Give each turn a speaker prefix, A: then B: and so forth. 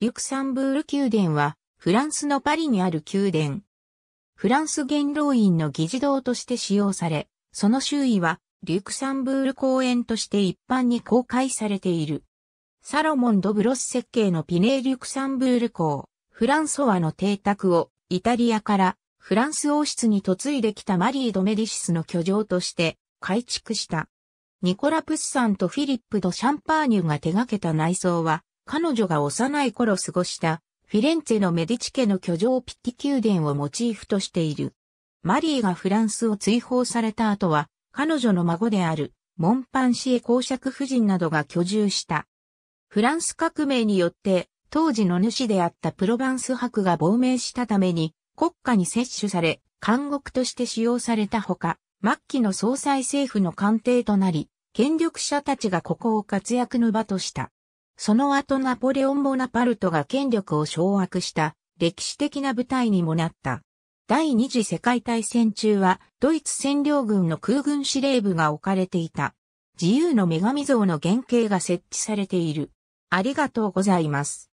A: リ
B: ュクサンブール宮殿は、フランスのパリにある宮殿。フランス元老院の議事堂として使用され、その周囲は、リュクサンブール公園として一般に公開されている。サロモン・ド・ブロス設計のピネー・リュクサンブール公、フランソワの邸宅を、イタリアから、フランス王室に嫁いできたマリー・ド・メディシスの居城として、改築した。ニコラ・プッサンとフィリップ・ド・シャンパーニュが手掛けた内装は、彼女が幼い頃過ごしたフィレンツェのメディチ家の居城ピッティ宮殿をモチーフとしている。マリーがフランスを追放された後は、彼女の孫であるモンパンシエ公爵夫人などが居住した。フランス革命によって、当時の主であったプロヴァンス博が亡命したために、国家に摂取され、監獄として使用されたほか、末期の総裁政府の官邸となり、権力者たちがここを活躍の場とした。その後ナポレオン・ボナパルトが権力を掌握した歴史的な舞台にもなった。第二次世界大戦中はドイツ占領軍の空軍司令部が置かれていた。自由の女神像の原型が設置されている。ありがとうございます。